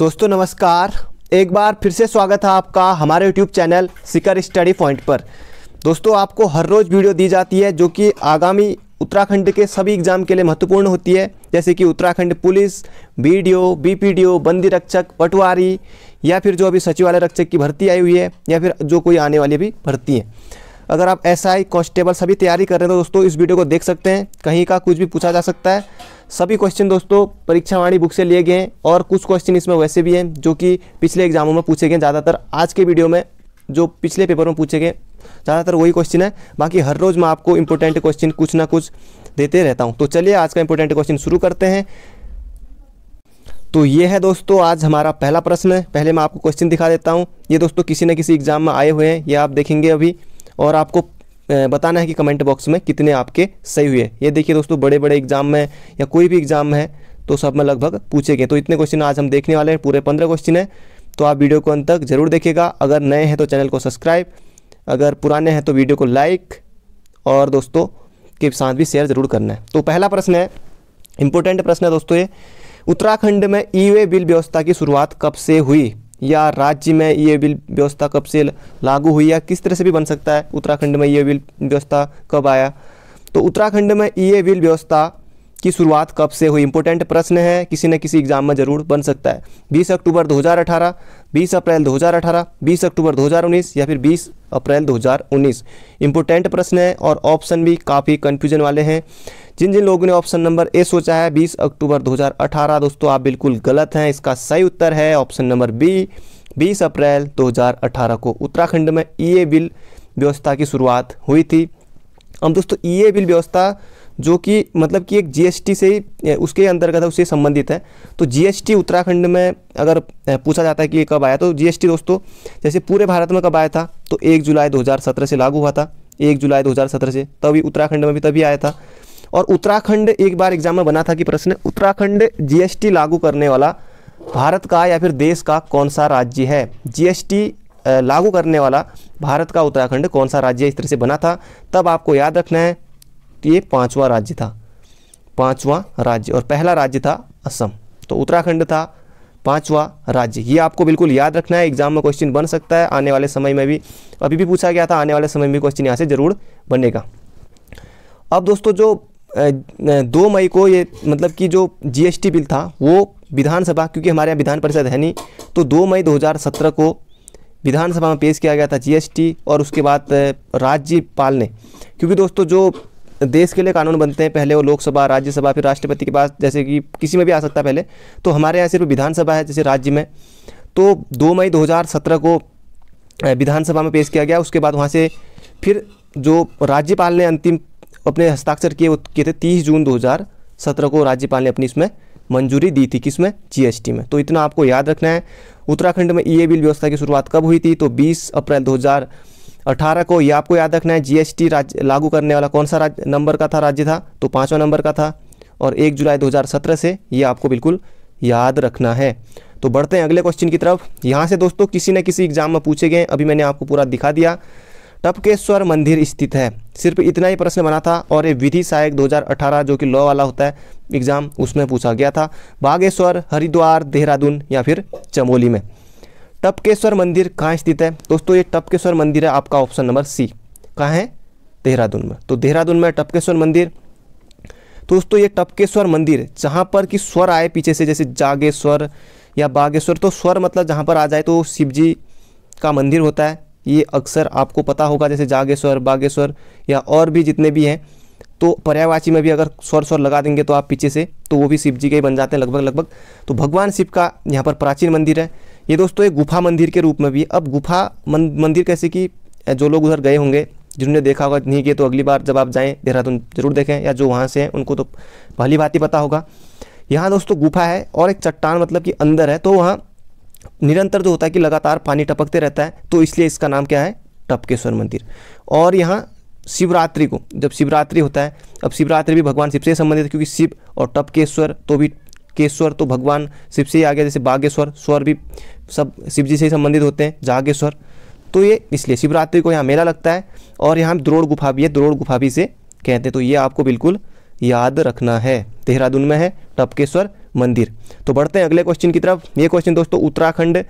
दोस्तों नमस्कार एक बार फिर से स्वागत है आपका हमारे YouTube channel Sikar study point पर दोस्तों आपको हर रोज़ वीडियो दी जाती है जो कि आगामी उत्तराखंड के सभी एग्ज़ाम के लिए महत्वपूर्ण होती है जैसे कि उत्तराखंड पुलिस बी डी बंदी रक्षक पटवारी या फिर जो अभी सचिवालय रक्षक की भर्ती आई हुई है या फिर जो कोई आने वाली भी भर्ती है अगर आप एस आई कॉन्स्टेबल सभी तैयारी कर रहे हैं तो दोस्तों इस वीडियो को देख सकते हैं कहीं का कुछ भी पूछा जा सकता है सभी क्वेश्चन दोस्तों परीक्षावाणी बुक से लिए गए हैं और कुछ क्वेश्चन इसमें वैसे भी हैं जो कि पिछले एग्जामों में पूछे गए ज़्यादातर आज के वीडियो में जो पिछले पेपर में पूछे गए ज़्यादातर वही क्वेश्चन है बाकी हर रोज़ मैं आपको इंपॉर्टेंट क्वेश्चन कुछ ना कुछ देते रहता हूँ तो चलिए आज का इंपॉर्टेंट क्वेश्चन शुरू करते हैं तो ये है दोस्तों आज हमारा पहला प्रश्न है पहले मैं आपको क्वेश्चन दिखा देता हूँ ये दोस्तों किसी न किसी एग्जाम में आए हुए हैं ये आप देखेंगे अभी और आपको बताना है कि कमेंट बॉक्स में कितने आपके सही हुए ये देखिए दोस्तों बड़े बड़े एग्जाम में या कोई भी एग्जाम है तो सब में लगभग पूछे गए तो इतने क्वेश्चन आज हम देखने वाले हैं पूरे पंद्रह क्वेश्चन हैं तो आप वीडियो को अंत तक जरूर देखेगा अगर नए हैं तो चैनल को सब्सक्राइब अगर पुराने हैं तो वीडियो को लाइक और दोस्तों के साथ भी शेयर जरूर करना है तो पहला प्रश्न है इंपॉर्टेंट प्रश्न है दोस्तों ये उत्तराखंड में ई वे बिल व्यवस्था की शुरुआत कब से हुई या राज्य में ये बिल व्यवस्था कब से लागू हुई या किस तरह से भी बन सकता है उत्तराखंड में ये बिल व्यवस्था कब आया तो उत्तराखंड में ये बिल व्यवस्था की शुरुआत कब से हुई इंपॉर्टेंट प्रश्न है किसी न किसी एग्जाम में जरूर बन सकता है 20 अक्टूबर 2018, 20 अप्रैल 2018, 20 अक्टूबर 2019 या फिर 20 अप्रैल 2019 हज़ार प्रश्न है और ऑप्शन भी काफ़ी कन्फ्यूजन वाले हैं जिन जिन लोगों ने ऑप्शन नंबर ए सोचा है 20 अक्टूबर 2018 दोस्तों आप बिल्कुल गलत हैं इसका सही उत्तर है ऑप्शन नंबर बी 20 अप्रैल 2018 को उत्तराखंड में ई बिल व्यवस्था की शुरुआत हुई थी अब दोस्तों ई बिल व्यवस्था जो कि मतलब कि एक जीएसटी से ही उसके अंतर्गत है उससे संबंधित है तो जीएसटी उत्तराखंड में अगर पूछा जाता है कि कब आया तो जीएसटी दोस्तों जैसे पूरे भारत में कब आया था तो एक जुलाई 2017 से लागू हुआ था एक जुलाई 2017 से तभी उत्तराखंड में भी तभी आया था और उत्तराखंड एक बार एग्जाम में बना था कि प्रश्न उत्तराखंड जीएसटी लागू करने वाला भारत का या फिर देश का कौन सा राज्य है जीएसटी लागू करने वाला भारत का उत्तराखंड कौन सा राज्य इस तरह से बना था तब आपको याद रखना है तो ये पाँचवा राज्य था पाँचवा राज्य और पहला राज्य था असम तो उत्तराखंड था पांचवा राज्य ये आपको बिल्कुल याद रखना है एग्जाम में क्वेश्चन बन सकता है आने वाले समय में भी अभी भी पूछा गया था आने वाले समय में क्वेश्चन यहाँ से जरूर बनेगा अब दोस्तों जो दो मई को ये मतलब कि जो जीएसटी बिल था वो विधानसभा क्योंकि हमारे यहाँ विधान परिषद है नहीं तो दो मई 2017 को विधानसभा में पेश किया गया था जीएसटी और उसके बाद राज्यपाल ने क्योंकि दोस्तों जो देश के लिए कानून बनते हैं पहले वो लोकसभा राज्यसभा फिर राष्ट्रपति के पास जैसे कि किसी में भी आ सकता है पहले तो हमारे यहाँ सिर्फ विधानसभा है जैसे राज्य में तो दो मई दो को विधानसभा में पेश किया गया उसके बाद वहाँ से फिर जो राज्यपाल ने अंतिम अपने हस्ताक्षर किए किए थे तीस जून दो को राज्यपाल ने अपनी इसमें मंजूरी दी थी किसमें जीएसटी में तो इतना आपको याद रखना है उत्तराखंड में ई e बिल व्यवस्था की शुरुआत कब हुई थी तो 20 अप्रैल 2018 को यह आपको याद रखना है जीएसटी राज्य लागू करने वाला कौन सा राज्य नंबर का था राज्य था तो पाँचवा नंबर का था और एक जुलाई 2017 से ये आपको बिल्कुल याद रखना है तो बढ़ते हैं अगले क्वेश्चन की तरफ यहाँ से दोस्तों किसी न किसी एग्जाम में पूछे गए अभी मैंने आपको पूरा दिखा दिया टपकेश्वर मंदिर स्थित है सिर्फ इतना ही प्रश्न बना था और ये विधि सहायक 2018 जो कि लॉ वाला होता है एग्जाम उसमें पूछा गया था बागेश्वर हरिद्वार देहरादून या फिर चमोली में टपकेश्वर मंदिर कहाँ स्थित है दोस्तों ये टपकेश्वर मंदिर है आपका ऑप्शन नंबर सी कहाँ है देहरादून में तो देहरादून में टपकेश्वर मंदिर दोस्तों ये टपकेश्वर मंदिर जहाँ पर कि स्वर आए पीछे से जैसे जागेश्वर या बागेश्वर तो स्वर मतलब जहाँ पर आ जाए तो शिव जी का मंदिर होता है ये अक्सर आपको पता होगा जैसे जागेश्वर बागेश्वर या और भी जितने भी हैं तो पर्यायवाची में भी अगर स्वर स्वर लगा देंगे तो आप पीछे से तो वो भी शिव जी के ही बन जाते हैं लगभग लगभग तो भगवान शिव का यहाँ पर प्राचीन मंदिर है ये दोस्तों एक गुफा मंदिर के रूप में भी है अब गुफा मंदिर कैसे कि जो लोग उधर गए होंगे जिन्होंने देखा होगा नहीं किए तो अगली बार जब आप जाएँ देहरादून जरूर देखें या जो वहाँ से हैं उनको तो पहली बात ही पता होगा यहाँ दोस्तों गुफा है और एक चट्टान मतलब कि अंदर है तो वहाँ निरंतर जो होता है कि लगातार पानी टपकते रहता है तो इसलिए इसका नाम क्या है टपकेश्वर मंदिर और यहाँ शिवरात्रि को जब शिवरात्रि होता है अब शिवरात्रि भी भगवान शिव से संबंधित है क्योंकि शिव और टपकेश्वर तो भी केश्वर तो भगवान शिव से ही आ गया जैसे बागेश्वर स्वर भी सब शिव जी से ही संबंधित होते हैं जागेश्वर तो ये इसलिए शिवरात्रि को यहाँ मेला लगता है और यहाँ द्रोड़ गुफा भी है द्रोड़ गुफा भी से कहते हैं तो ये आपको बिल्कुल याद रखना है देहरादून में है टपकेश्वर मंदिर तो बढ़ते हैं अगले क्वेश्चन की तरफ ये क्वेश्चन दोस्तों उत्तराखंड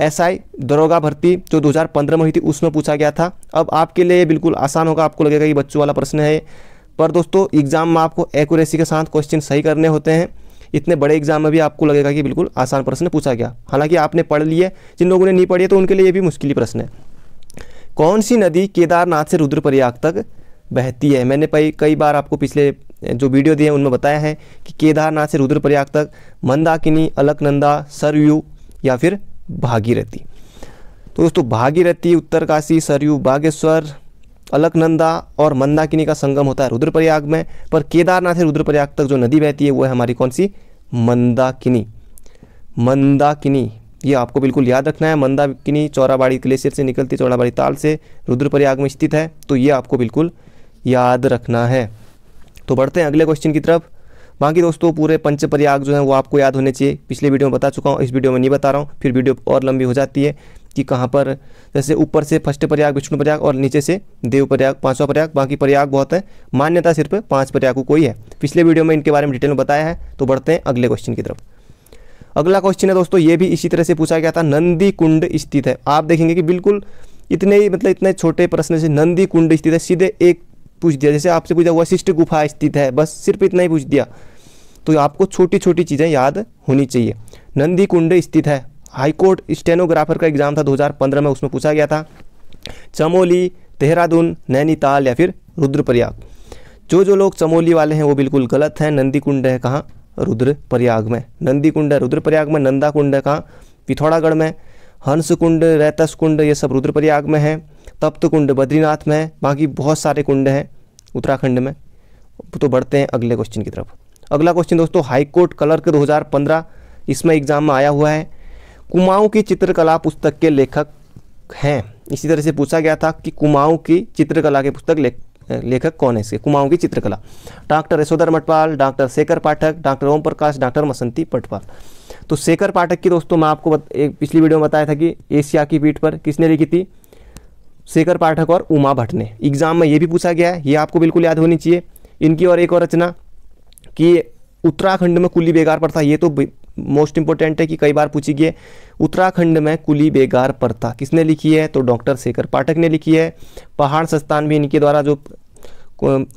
एसआई दरोगा भर्ती जो 2015 में हुई थी उसमें पूछा गया था अब आपके लिए बिल्कुल आसान होगा आपको लगेगा कि बच्चों वाला प्रश्न है पर दोस्तों एग्जाम में आपको एक्यूरेसी के साथ क्वेश्चन सही करने होते हैं इतने बड़े एग्जाम में भी आपको लगेगा कि बिल्कुल आसान प्रश्न पूछा गया हालांकि आपने पढ़ लिए जिन लोगों ने नहीं पढ़ी तो उनके लिए ये भी मुश्किल प्रश्न है कौन सी नदी केदारनाथ से रुद्रप्रयाग तक बहती है मैंने कई बार आपको पिछले जो वीडियो दिए उनमें बताया है कि केदारनाथ से रुद्रप्रयाग तक मंदाकिनी अलकनंदा सरयू या फिर भागीरथी तो दोस्तों भागीरथी उत्तरकाशी सरयू बागेश्वर अलकनंदा और मंदाकिनी का संगम होता है रुद्रप्रयाग में पर केदारनाथ से रुद्रप्रयाग तक जो नदी बहती है वो है हमारी कौन सी मंदाकिनी मंदाकिनी ये आपको बिल्कुल याद रखना है मंदाकिनी चौराबाड़ी ग्लेशियर से निकलती चौराबाड़ी ताल से रुद्रप्रयाग में स्थित है तो ये आपको बिल्कुल याद रखना है तो बढ़ते हैं अगले क्वेश्चन की तरफ बाकी दोस्तों पूरे प्रयाग जो है वो आपको याद होने चाहिए पिछले वीडियो में बता चुका हूँ इस वीडियो में नहीं बता रहा हूँ फिर वीडियो और लंबी हो जाती है कि कहाँ पर जैसे ऊपर से फर्स्ट प्रयाग विष्णु प्रयाग और नीचे से देव प्रयाग पाँचवा प्रयाग बाकी प्रयाग बहुत है मान्यता सिर्फ पाँच प्रयाग को कोई है पिछले वीडियो में इनके बारे में डिटेल में बताया है तो बढ़ते हैं अगले क्वेश्चन की तरफ अगला क्वेश्चन है दोस्तों ये भी इसी तरह से पूछा गया था नंदी कुंड स्थित है आप देखेंगे कि बिल्कुल इतने ही मतलब इतने छोटे प्रश्न से नंदी कुंड स्थित है सीधे एक पूछ दिया जैसे आपसे पूछा वशिष्ठ गुफा स्थित है बस सिर्फ इतना ही पूछ दिया तो आपको छोटी छोटी चीज़ें याद होनी चाहिए नंदी कुंड स्थित है हाईकोर्ट स्टेनोग्राफर का एग्ज़ाम था 2015 में उसमें पूछा गया था चमोली देहरादून नैनीताल या फिर रुद्रप्रयाग जो जो लोग चमोली वाले हैं वो बिल्कुल गलत हैं नंदी कुंड है कहाँ रुद्रप्रयाग में नंदी कुंड है रुद्रप्रयाग में नंदा कुंड है कहाँ पिथौरागढ़ में हंस कुंड रैतस कुंड ये सब रुद्रप्रयाग में है तप्त कुंड बद्रीनाथ में है बाकी बहुत सारे कुंड हैं उत्तराखंड में तो बढ़ते हैं अगले क्वेश्चन की तरफ अगला क्वेश्चन दोस्तों हाईकोर्ट हजार 2015 इसमें एग्जाम में आया हुआ है कुमाऊं की चित्रकला पुस्तक के लेखक हैं इसी तरह से पूछा गया था कि कुमाऊं की चित्रकला के पुस्तक लेख लेखक कौन है इसके कुमाऊं की चित्रकला doctor Yashodhar Matpal doctor Shekhar Pathak doctor Om Prakash doctor Masanti Patpal तो शेखर पाठक की दोस्तों मैं आपको एक पिछली वीडियो में बताया था कि एशिया की पीठ पर किसने लिखी थी शेखर पाठक और उमा भट्ट ने एग्जाम में ये भी पूछा गया है ये आपको बिल्कुल याद होनी चाहिए इनकी और एक और रचना कि उत्तराखंड में कुली बेगार पर था ये तो मोस्ट इंपॉर्टेंट है कि कई बार पूछी गई उत्तराखंड में कुली बेगार प्रथा किसने लिखी है तो डॉक्टर शेखर पाठक ने लिखी है पहाड़ संस्थान भी इनके द्वारा जो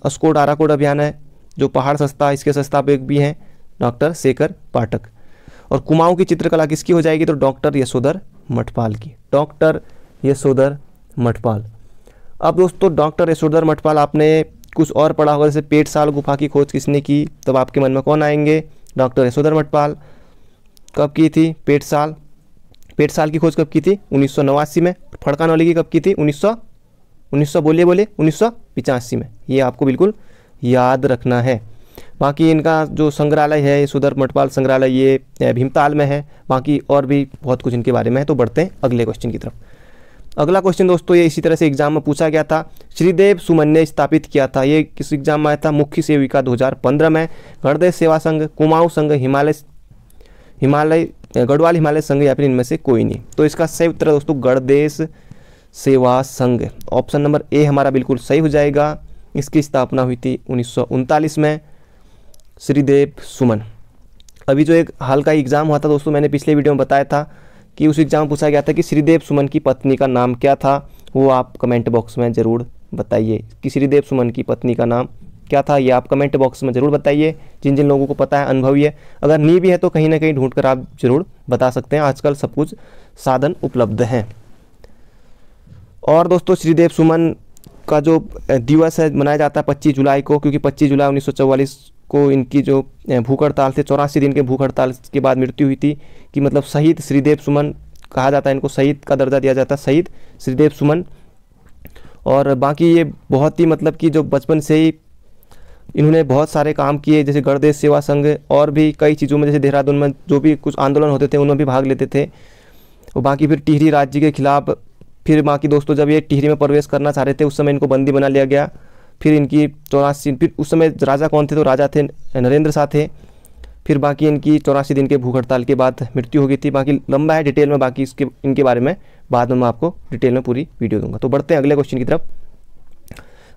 अस्कोट आराकोट अभियान है जो पहाड़ संस्था इसके संस्थापक भी हैं डॉक्टर शेखर पाठक और कुमाऊं की चित्रकला किसकी हो जाएगी तो डॉक्टर यशोधर मठपाल की डॉक्टर यशोधर मठपाल अब दोस्तों डॉक्टर यशोधर मठपाल आपने कुछ और पढ़ा होगा जैसे पेट साल गुफा की खोज किसने की तब आपके मन में कौन आएंगे डॉक्टर यशोधर मठपाल कब की थी पेट साल पेट साल की खोज कब की थी उन्नीस में फड़का नौली की कब की थी उन्नीस सौ बोलिए बोले उन्नीस में ये आपको बिल्कुल याद रखना है बाकी इनका जो संग्रहालय है सुधर मठपाल संग्रहालय ये भीमताल में है बाकी और भी बहुत कुछ इनके बारे में है तो बढ़ते हैं अगले क्वेश्चन की तरफ अगला क्वेश्चन दोस्तों ये इसी तरह से एग्जाम में पूछा गया था श्रीदेव सुमन ने स्थापित किया था ये किस एग्जाम में आया था मुख्य सेविका 2015 में गणदेश सेवा संघ कुमाऊं संघ हिमालय हिमालय गढ़वाल हिमालय संघ या फिर इनमें से कोई नहीं तो इसका सही उत्तर दोस्तों गणदेश सेवा संघ ऑप्शन नंबर ए हमारा बिल्कुल सही हो जाएगा इसकी स्थापना हुई थी उन्नीस में श्रीदेव सुमन अभी जो एक हाल का एग्ज़ाम हुआ था दोस्तों मैंने पिछले वीडियो में बताया था कि उस एग्ज़ाम में पूछा गया था कि श्रीदेव सुमन की पत्नी का नाम क्या था वो आप कमेंट बॉक्स में ज़रूर बताइए कि श्रीदेव सुमन की पत्नी का नाम क्या था ये आप कमेंट बॉक्स में ज़रूर बताइए जिन जिन लोगों को पता है अनुभवी है अगर नहीं भी है तो कहीं ना कहीं ढूंढ कर आप ज़रूर बता सकते हैं आजकल सब कुछ साधन उपलब्ध हैं और दोस्तों श्रीदेव सुमन का जो दिवस है मनाया जाता है पच्चीस जुलाई को क्योंकि पच्चीस जुलाई उन्नीस को इनकी जो भूख हड़ताल थे चौरासी दिन के भूख हड़ताल के बाद मृत्यु हुई थी कि मतलब शहीद श्रीदेव सुमन कहा जाता है इनको शहीद का दर्जा दिया जाता है शहीद श्रीदेव सुमन और बाकी ये बहुत ही मतलब कि जो बचपन से ही इन्होंने बहुत सारे काम किए जैसे गणदेश सेवा संघ और भी कई चीज़ों में जैसे देहरादून में जो भी कुछ आंदोलन होते थे उनमें भी भाग लेते थे और बाकी फिर टिहरी राज्य के खिलाफ फिर बाकी दोस्तों जब ये टिहरी में प्रवेश करना चाह रहे थे उस समय इनको बंदी बना लिया गया फिर इनकी चौरासी फिर उस समय राजा कौन थे तो राजा थे नरेंद्र शाह थे फिर बाकी इनकी चौरासी दिन के भूख हड़ताल के बाद मृत्यु हो गई थी बाकी लंबा है डिटेल में बाकी इसके इनके बारे में बाद में मैं आपको डिटेल में पूरी वीडियो दूंगा तो बढ़ते हैं अगले क्वेश्चन की तरफ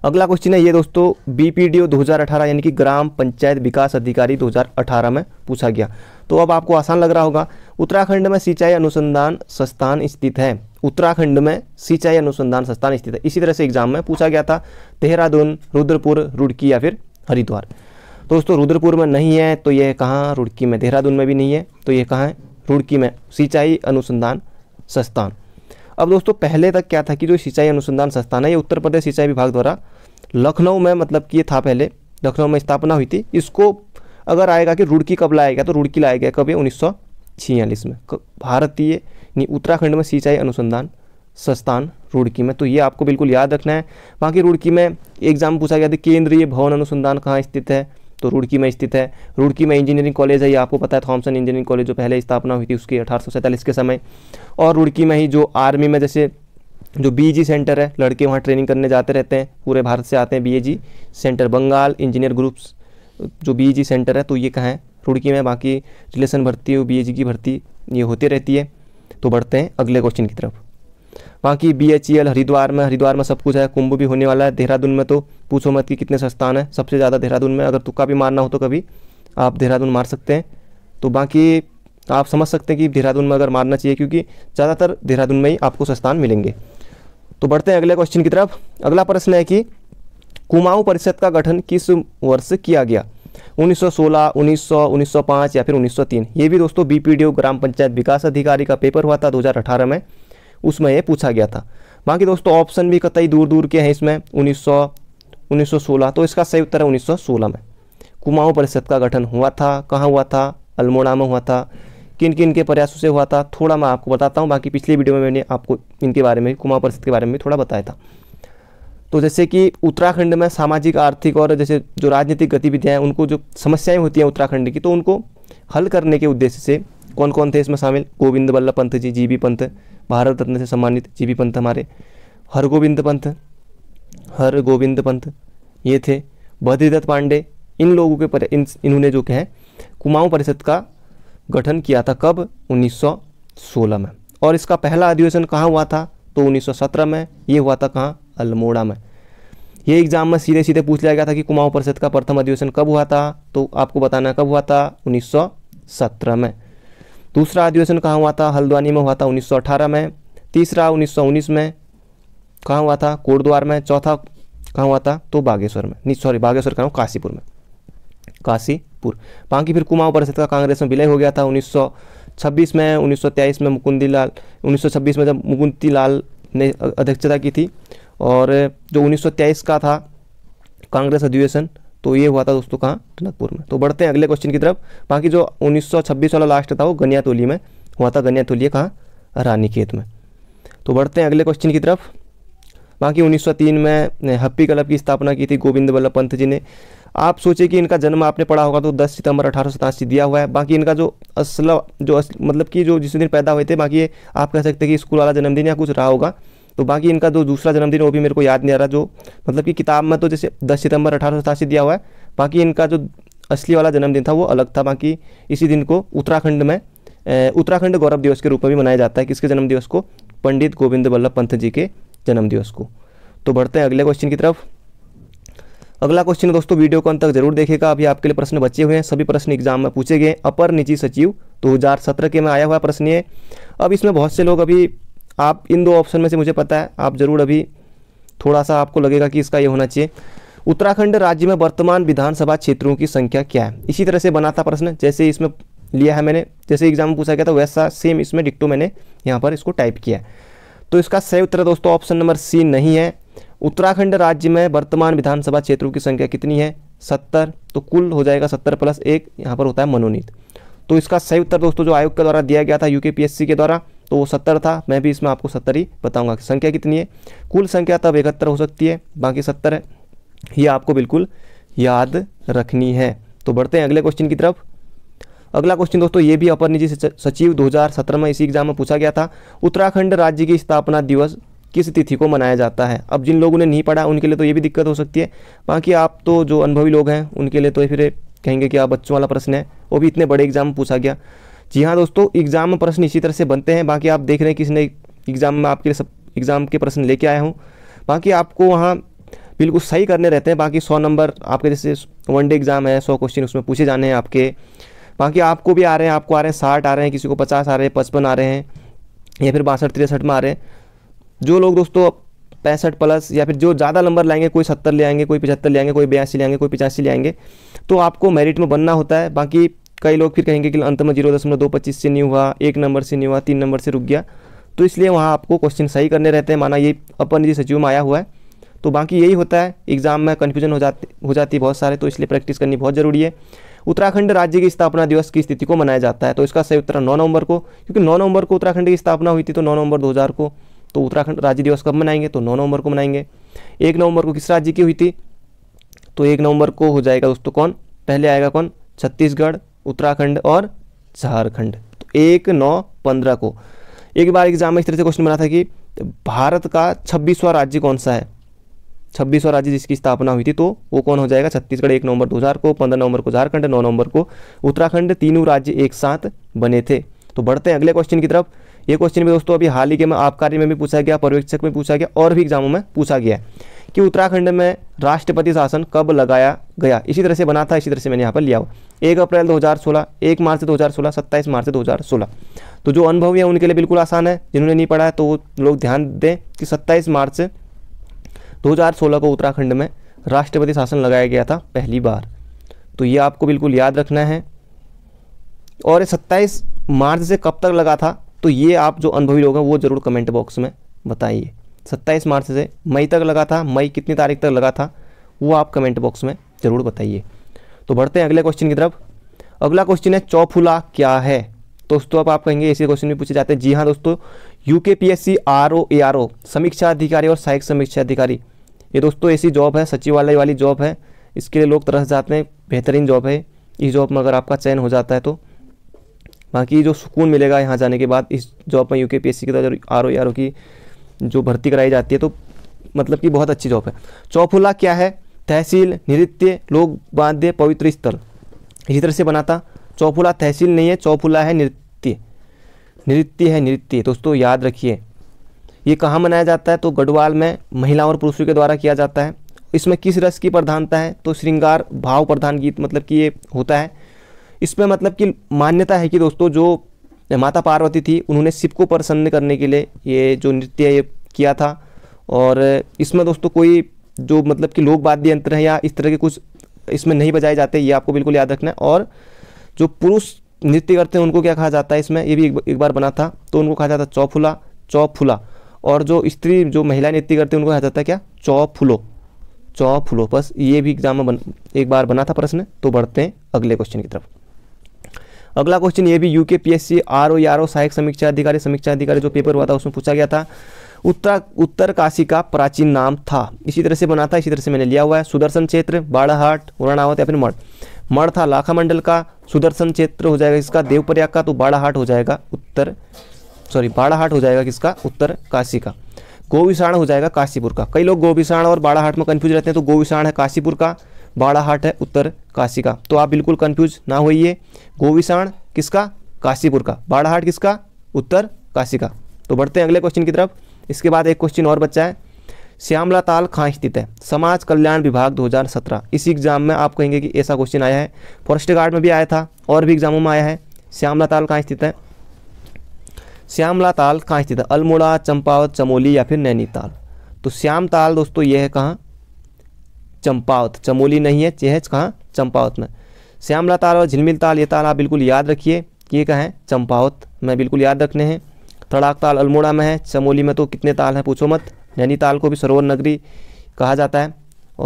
अगला क्वेश्चन है ये दोस्तों बी पी डी ओ दो हज़ार अठारह यानी कि ग्राम पंचायत विकास अधिकारी दो हज़ार अठारह में पूछा गया तो अब आपको आसान लग रहा होगा उत्तराखंड में सिंचाई अनुसंधान संस्थान स्थित है उत्तराखंड में सिंचाई अनुसंधान संस्थान स्थित है इसी तरह से एग्जाम में पूछा गया था देहरादून रुद्रपुर रुड़की या फिर हरिद्वार दोस्तों रुद्रपुर में नहीं है तो यह कहाँ रुड़की में देहरादून में भी नहीं है तो यह कहाँ है रुड़की में सिंचाई अनुसंधान संस्थान अब दोस्तों पहले तक क्या था कि जो सिंचाई अनुसंधान संस्थान है ये उत्तर प्रदेश सिंचाई विभाग द्वारा लखनऊ में मतलब कि ये था पहले लखनऊ में स्थापना हुई थी इसको अगर आएगा कि रुड़की कब लाया गया तो रुड़की लाया गया कब सौ उन्नीस में भारतीय उत्तराखंड में सिंचाई अनुसंधान संस्थान रुड़की में तो ये आपको बिल्कुल याद रखना है बाकी रुड़की में एग्जाम पूछा गया था केंद्रीय भवन अनुसंधान कहाँ स्थित है तो रुड़की में स्थित है रुड़की में इंजीनियरिंग कॉलेज है ये आपको पता है थॉमसन इंजीनियरिंग कॉलेज जो पहले स्थापना हुई थी उसकी अठारह के समय और रुड़की में ही जो आर्मी में जैसे जो बीजी सेंटर है लड़के वहाँ ट्रेनिंग करने जाते रहते हैं पूरे भारत से आते हैं BAG centre Bengal engineer groups जो बीएजी सेंटर है तो ये कहाँ है रुड़की में बाकी रिलेशन भर्ती हो बीएजी की भर्ती ये होती रहती है तो बढ़ते हैं अगले क्वेश्चन की तरफ बाकी B H E L Haridwar में हरिद्वार में सब कुछ है कुंभ भी होने वाला है देहरादून में तो पूछो मत कि कितने संस्थान है सबसे ज़्यादा देहरादून में अगर तुक्का भी मारना हो तो कभी आप देहरादून मार सकते हैं तो बाकी आप समझ सकते हैं कि देहरादून में अगर मारना चाहिए क्योंकि ज़्यादातर देहरादून में ही आपको संस्थान मिलेंगे तो बढ़ते हैं अगले क्वेश्चन की तरफ अगला प्रश्न है कि कुमाऊं परिषद का गठन किस वर्ष किया गया 1916, 1900, 1905 या फिर 1903 ये भी दोस्तों बीपीडीओ ग्राम पंचायत विकास अधिकारी का पेपर हुआ था 2018 में उसमें यह पूछा गया था बाकी दोस्तों ऑप्शन भी कतई दूर दूर के हैं इसमें उन्नीस सौ तो इसका सही उत्तर है उन्नीस में कुमाऊं परिषद का गठन हुआ था कहाँ हुआ था अल्मोड़ा में हुआ था किन किन के प्रयासों से हुआ था थोड़ा मैं आपको बताता हूँ बाकी पिछली वीडियो में मैंने आपको इनके बारे में कुमाऊँ परिषद के बारे में थोड़ा बताया था तो जैसे कि उत्तराखंड में सामाजिक आर्थिक और जैसे जो राजनीतिक गतिविधियाँ हैं उनको जो समस्याएं होती हैं उत्तराखंड की तो उनको हल करने के उद्देश्य से कौन कौन थे इसमें शामिल गोविंद बल्लभ पंत जी जी बी पंत भारत रत्न से सम्मानित जी बी पंत हमारे गोविंद पंत हर गोविंद पंत ये थे बद्रीदत्त पांडे इन लोगों के पर इन इन्होंने जो कहें कुमाऊं परिषद का गठन किया था कब 1916 में और इसका पहला अधिवेशन कहाँ हुआ था तो 1917 में ये हुआ था कहाँ अल्मोड़ा में ये एग्जाम में सीधे सीधे पूछ लिया गया था कि कुमाऊं परिषद का प्रथम अधिवेशन कब हुआ था तो आपको बताना कब हुआ था 1917 में दूसरा अधिवेशन कहाँ हुआ था हल्द्वानी में हुआ था 1918 में तीसरा 1919 में कहाँ हुआ था कोटद्वार में चौथा कहाँ हुआ था तो बागेश्वर में नहीं सॉरी बागेश्वर कहाँ काशीपुर में काशीपुर बाकी फिर कुमाऊं परिषद का कांग्रेस में विलय हो गया था 1926 में 1923 में मुकुंदी लाल उन्नीस में जब मुकुंदी लाल ने अध्यक्षता की थी और जो 1923 का था कांग्रेस अधिवेशन तो ये हुआ था दोस्तों कहाँ टनकपुर में तो बढ़ते हैं अगले क्वेश्चन की तरफ बाकी जो उन्नीस वाला लास्ट था वो तोली में हुआ था गनियातोली कहाँ रानीखेत में तो बढ़ते हैं अगले क्वेश्चन की तरफ बाकी 1903 में हप्पी क्लब की स्थापना की थी गोविंद वल्लभ पंत जी ने आप सोचे कि इनका जन्म आपने पढ़ा होगा तो 10 सितंबर अठारह दिया हुआ है बाकी इनका जो असल जो असल मतलब कि जो जिस दिन पैदा हुए थे बाकी ये आप कह सकते हैं कि स्कूल वाला जन्मदिन या कुछ रहा होगा तो बाकी इनका जो दूसरा जन्मदिन वो भी मेरे को याद नहीं आ रहा जो मतलब कि किताब में तो जैसे दस सितंबर अठारह दिया हुआ है बाकी इनका जो असली वाला जन्मदिन था वो अलग था बाकी इसी दिन को उत्तराखंड में उत्तराखंड गौरव दिवस के रूप में भी मनाया जाता है किसके जन्म दिवस को पंडित गोविंद वल्लभ पंत जी के जन्म दिवस को तो बढ़ते हैं अगले क्वेश्चन की तरफ अगला क्वेश्चन दोस्तों वीडियो को अंत तक जरूर देखेगा अभी आपके लिए प्रश्न बचे हुए हैं सभी प्रश्न एग्जाम में पूछे गए अपर निजी सचिव 2017 के में आया हुआ प्रश्न है अब इसमें बहुत से लोग अभी आप इन दो ऑप्शन में से मुझे पता है आप ज़रूर अभी थोड़ा सा आपको लगेगा कि इसका ये होना चाहिए उत्तराखंड राज्य में वर्तमान विधानसभा क्षेत्रों की संख्या क्या है इसी तरह से बना था प्रश्न जैसे इसमें लिया है मैंने जैसे एग्जाम में पूछा गया था वैसा सेम इसमें डिक्टो मैंने यहाँ पर इसको टाइप किया तो इसका सही उत्तर दोस्तों ऑप्शन नंबर सी नहीं है उत्तराखंड राज्य में वर्तमान विधानसभा क्षेत्रों की संख्या कितनी है सत्तर तो कुल हो जाएगा सत्तर प्लस एक यहाँ पर होता है मनोनीत तो इसका सही उत्तर दोस्तों जो आयोग के द्वारा दिया गया था यूके के द्वारा तो वो सत्तर था मैं भी इसमें आपको सत्तर ही बताऊंगा कि संख्या कितनी है कुल संख्या तब इकहत्तर हो सकती है बाकी सत्तर है ये आपको बिल्कुल याद रखनी है तो बढ़ते हैं अगले क्वेश्चन की तरफ अगला क्वेश्चन दोस्तों ये भी अपर निजी सचिव 2017 में इसी एग्जाम में पूछा गया था उत्तराखंड राज्य की स्थापना दिवस किस तिथि को मनाया जाता है अब जिन लोगों ने नहीं पढ़ा उनके लिए तो ये भी दिक्कत हो सकती है बाकी आप तो जो अनुभवी लोग हैं उनके लिए तो फिर कहेंगे कि आप बच्चों वाला प्रश्न है वो भी इतने बड़े एग्जाम पूछा गया जी हाँ दोस्तों एग्ज़ाम में प्रश्न इसी तरह से बनते हैं बाकी आप देख रहे हैं किसने एग्ज़ाम में आपके सब एग्ज़ाम के प्रश्न लेके आया हूँ बाकी आपको वहाँ बिल्कुल सही करने रहते हैं बाकी सौ नंबर आपके जैसे वन डे एग्ज़ाम है सौ क्वेश्चन उसमें पूछे जाने हैं आपके बाकी आपको भी आ रहे हैं आपको आ रहे हैं साठ आ रहे हैं किसी को पचास आ रहे हैं पचपन आ रहे हैं या फिर बासठ तिरसठ में आ रहे हैं जो लोग दोस्तों पैंसठ प्लस या फिर जो ज़्यादा नंबर लाएंगे कोई सत्तर ले आएंगे कोई पचहत्तर ले आएंगे कोई बयासी ले आएंगे कोई पचासी ले आएंगे तो आपको मेरिट में बनना होता है बाकी कई लोग फिर कहेंगे कि अंत में जीरो दशमलव दो पच्चीस से नहीं हुआ एक नंबर से नहीं हुआ तीन नंबर से रुक गया तो इसलिए वहाँ आपको क्वेश्चन सही करने रहते हैं माना ये अपन निजी सचिव में आया हुआ है तो बाकी यही होता है एग्जाम में कन्फ्यूजन हो जाती हो जाती है बहुत सारे तो इसलिए प्रैक्टिस करनी बहुत ज़रूरी है उत्तराखंड राज्य की स्थापना दिवस की स्थिति को मनाया जाता है तो इसका सही उत्तर नौ नवंबर को क्योंकि नौ नवंबर को उत्तराखंड की स्थापना हुई थी तो नौ नवंबर दो को तो उत्तराखंड राज्य दिवस कब मनाएंगे तो नौ नवंबर को मनाएंगे एक नवंबर को किस राज्य की हुई थी तो एक नवंबर को हो जाएगा दोस्तों कौन पहले आएगा कौन छत्तीसगढ़ उत्तराखंड और झारखंड तो एक नौ पंद्रह को एक बार एग्जाम में इस तरह से क्वेश्चन बना था कि भारत का छब्बीसवां राज्य कौन सा है छब्बीसवां राज्य जिसकी स्थापना हुई थी तो वो कौन हो जाएगा छत्तीसगढ़ एक नवंबर 2000 को पंद्रह नवंबर को झारखंड नौ नवंबर को उत्तराखंड तीनों राज्य एक साथ बने थे तो बढ़ते हैं अगले क्वेश्चन की तरफ ये क्वेश्चन भी दोस्तों अभी हाल ही के में आपकारी कार्य में भी पूछा गया पर्यवेक्षक में पूछा गया और भी एग्जामों में पूछा गया है कि उत्तराखंड में राष्ट्रपति शासन कब लगाया गया इसी तरह से बना था इसी तरह से मैंने यहाँ पर लिया हुआ एक अप्रैल 2016 एक मार्च से सोलह सत्ताईस मार्च से 2016 तो जो अनुभवी है उनके लिए बिल्कुल आसान है जिन्होंने नहीं पढ़ा है तो लोग ध्यान दें कि 27 मार्च हजार 2016 को उत्तराखंड में राष्ट्रपति शासन लगाया गया था पहली बार तो ये आपको बिल्कुल याद रखना है और सत्ताईस मार्च से कब तक लगा था तो ये आप जो अनुभवी लोग हैं वो ज़रूर कमेंट बॉक्स में बताइए सत्ताईस मार्च से मई तक लगा था मई कितनी तारीख तक लगा था वो आप कमेंट बॉक्स में ज़रूर बताइए तो बढ़ते हैं अगले क्वेश्चन की तरफ अगला क्वेश्चन है चौफुला क्या है दोस्तों अब आप कहेंगे ऐसे क्वेश्चन भी पूछे जाते हैं जी हाँ दोस्तों U K P S C R O A R O समीक्षा अधिकारी और सहायक समीक्षा अधिकारी ये दोस्तों ऐसी जॉब है सचिवालय वाली जॉब है इसके लिए लोग तरस जाते हैं बेहतरीन जॉब है इस जॉब में अगर आपका चयन हो जाता है तो बाकी जो सुकून मिलेगा यहाँ जाने के बाद इस जॉब में यू के पी एस सी की तरह आर ओ आर ओ की जो भर्ती कराई जाती है तो मतलब कि बहुत अच्छी जॉब है चौफुला क्या है तहसील नृत्य लोक बाध्य पवित्र स्थल इसी तरह से बनाता चौफुला तहसील नहीं है चौफुला है नृत्य नृत्य है नृत्य दोस्तों याद रखिए ये कहाँ मनाया जाता है तो गढ़वाल में महिलाओं और पुरुषों के द्वारा किया जाता है इसमें किस रस की प्रधानता है तो श्रृंगार भाव प्रधान गीत मतलब कि ये होता है इसमें मतलब कि मान्यता है कि दोस्तों जो माता पार्वती थी उन्होंने शिव को प्रसन्न करने के लिए ये जो नृत्य ये किया था और इसमें दोस्तों कोई जो मतलब कि लोक वाद्य यंत्र हैं या इस तरह के कुछ इसमें नहीं बजाए जाते ये आपको बिल्कुल याद रखना है और जो पुरुष नृत्य करते हैं उनको क्या कहा जाता है इसमें ये भी एक बार बना था तो उनको कहा जाता है चौफुला चौफुला और जो स्त्री जो महिला नृत्य करते हैं उनको कहा जाता है क्या चौफुलो चौफुलो बस ये भी एग्जाम में बन, एक बार बना था प्रश्न तो बढ़ते हैं अगले क्वेश्चन की तरफ अगला क्वेश्चन ये भी यूके पीएससी आर ओ सहायक समीक्षा अधिकारी समीक्षा अधिकारी जो पेपर हुआ था उसमें पूछा गया था उत्तर उत्तर काशी का प्राचीन नाम था इसी तरह से बना था इसी तरह से मैंने लिया हुआ है सुदर्शन क्षेत्र बाड़ाहाट उड़ानावत या फिर मठ मठ था लाखा मंडल का सुदर्शन क्षेत्र हो जाएगा इसका देवप्रयाग का तो बाड़ाहाट हो जाएगा उत्तर सॉरी बाड़ाहाट हो जाएगा किसका उत्तर काशी का गोविषाण हो जाएगा काशीपुर का कई लोग गोविषाण और बाड़ाहाट में कन्फ्यूज रहते हैं तो गोविषाण है काशीपुर का बाड़ाहाट है उत्तर काशी का तो आप बिल्कुल कंफ्यूज ना होइए गोविषाण किसका काशीपुर का बाड़ाहाट किसका उत्तर काशी का तो बढ़ते हैं अगले क्वेश्चन की तरफ इसके बाद एक क्वेश्चन और बच्चा है श्यामला ताल कहाँ स्थित है समाज कल्याण विभाग 2017 इसी एग्जाम में आप कहेंगे कि ऐसा क्वेश्चन आया है फॉरेस्ट गार्ड में भी आया था और भी एग्जामों में आया है श्यामला ताल कहाँ स्थित है श्यामला ताल कहाँ स्थित है अल्मोड़ा चंपावत चमोली या फिर नैनीताल तो श्याम ताल दोस्तों ये है कहाँ चंपावत चमोली नहीं है चेहज कहाँ चंपावत में श्यामला ताल और झिलमिल ताल ये ताल आप बिल्कुल याद रखिए ये कहाँ है चंपावत में बिल्कुल याद रखने हैं तड़ाक ताल अल्मोड़ा में है चमोली में तो कितने ताल हैं पूछो मत नैनीताल को भी सरोवर नगरी कहा जाता है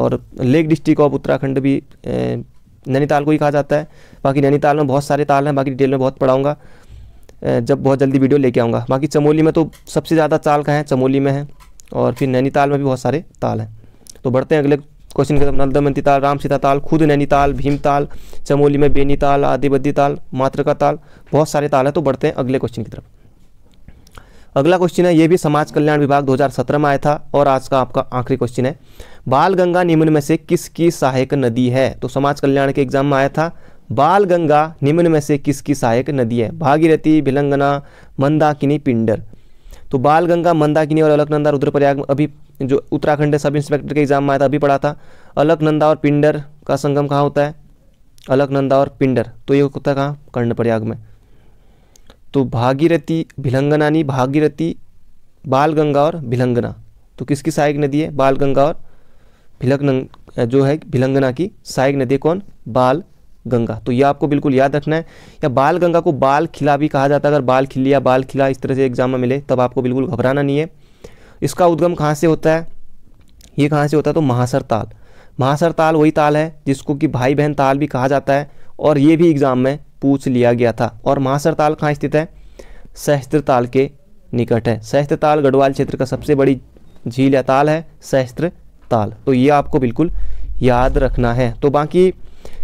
और लेक डिस्ट्रिक्ट ऑफ उत्तराखंड भी नैनीताल को ही कहा जाता है बाकी नैनीताल में बहुत सारे ताल हैं बाकी डिटेल में बहुत पढ़ाऊँगा जब बहुत जल्दी वीडियो लेके आऊँगा बाकी चमोली में तो सबसे ज़्यादा ताल कहाँ हैं चमोली में है और फिर नैनीताल में भी बहुत सारे ताल हैं तो बढ़ते हैं अगले क्वेश्चन खत्म नलदमंती ताल राम सीता ताल खुद नैनीताल भीमताल चमोली में बेनीताल आदिबद्दी ताल मात्र का ताल बहुत सारे ताल है तो बढ़ते हैं अगले क्वेश्चन की तरफ अगला क्वेश्चन है ये भी समाज कल्याण विभाग 2017 में आया था और आज का आपका आखिरी क्वेश्चन है बाल गंगा निम्न में से किसकी सहायक नदी है तो समाज कल्याण के एग्जाम में आया था बाल गंगा निम्न में से किसकी सहायक नदी है भागीरथी भिलंगना मंदाकिनी पिंडर तो बाल गंगा मंदाकिनी और अलकनंदा रुद्रप्रयाग अभी जो उत्तराखंड सब इंस्पेक्टर के एग्जाम में आया था अभी पढ़ा था अलकनंदा और पिंडर का संगम कहाँ होता है अलकनंदा और पिंडर तो ये होता कहाँ कर्णप्रयाग में तो भागीरथी भिलंगनानी भागीरथी बाल गंगा और भिलंगना तो किसकी सहायक नदी है बाल गंगा और भिलंग जो है भिलंगना की सहायक नदी कौन बाल गंगा तो ये आपको बिल्कुल याद रखना है या बाल गंगा को बाल खिला भी कहा जाता है अगर बाल खिली या बाल खिला इस तरह से एग्जाम में मिले तब आपको बिल्कुल घबराना नहीं है इसका उद्गम कहाँ से होता है ये कहाँ से होता है तो महासर ताल महासर ताल वही ताल है जिसको कि भाई बहन ताल भी कहा जाता है और ये भी एग्ज़ाम में पूछ लिया गया था और महासर ताल कहाँ स्थित है सहस्त्र ताल के निकट है सहस्त्र ताल गढ़वाल क्षेत्र का सबसे बड़ी झील या ताल है सहस्त्र ताल तो ये आपको बिल्कुल याद रखना है तो बाकी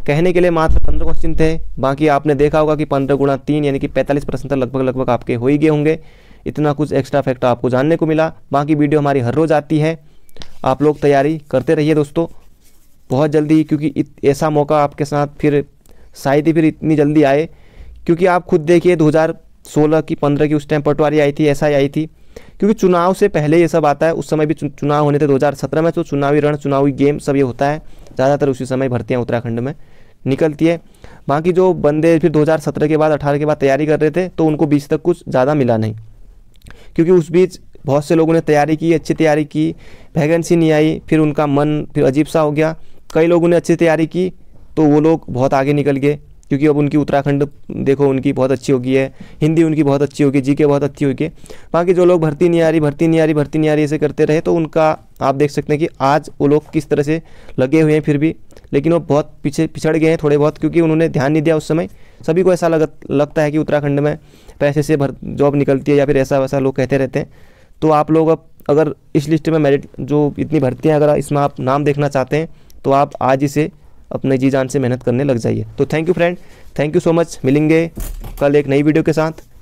कहने के लिए मात्र पंद्रह क्वेश्चन थे बाकी आपने देखा होगा कि पंद्रह गुणा तीन यानी कि पैंतालीस परसेंट तो लगभग लगभग आपके हो ही गए होंगे इतना कुछ एक्स्ट्रा फैक्ट आपको जानने को मिला बाकी वीडियो हमारी हर रोज़ आती है आप लोग तैयारी करते रहिए दोस्तों बहुत जल्दी क्योंकि ऐसा मौका आपके साथ फिर शायद ही फिर इतनी जल्दी आए क्योंकि आप खुद देखिए 2016 की 15 की उस टाइम पटवारी आई थी ऐसा ही आई थी क्योंकि चुनाव से पहले ये सब आता है उस समय भी चुनाव होने थे 2017 में तो चुनावी रण चुनावी गेम सब ये होता है ज़्यादातर उसी समय भर्तियाँ उत्तराखंड में निकलती है बाकी जो बंदे फिर सत्रह के बाद अठारह के बाद तैयारी कर रहे थे तो उनको बीच तक कुछ ज़्यादा मिला नहीं क्योंकि उस बीच बहुत से लोगों ने तैयारी की अच्छी तैयारी की वैकेंसी नहीं आई फिर उनका मन फिर अजीब सा हो गया कई लोगों ने अच्छी तैयारी की तो वो लोग बहुत आगे निकल गए क्योंकि अब उनकी उत्तराखंड देखो उनकी बहुत अच्छी होगी है हिंदी उनकी बहुत अच्छी होगी जी के बहुत अच्छी होगी बाकी जो लोग भर्ती नहीं आ रही भर्ती नहीं आ रही भर्ती नहीं आ रही ऐसे करते रहे तो उनका आप देख सकते हैं कि आज वो लोग किस तरह से लगे हुए हैं फिर भी लेकिन वो बहुत पीछे पिछड़ गए हैं थोड़े बहुत क्योंकि उन्होंने ध्यान नहीं दिया उस समय सभी को ऐसा लग, लगता है कि उत्तराखंड में पैसे से भर जॉब निकलती है या फिर ऐसा वैसा लोग कहते रहते हैं तो आप लोग अब अगर इस लिस्ट में मेरिट जो इतनी भर्तियाँ अगर इसमें आप नाम देखना चाहते हैं तो आप आज इसे अपने जी जान से मेहनत करने लग जाइए तो thank you friend thank you so much मिलेंगे कल एक नई वीडियो के साथ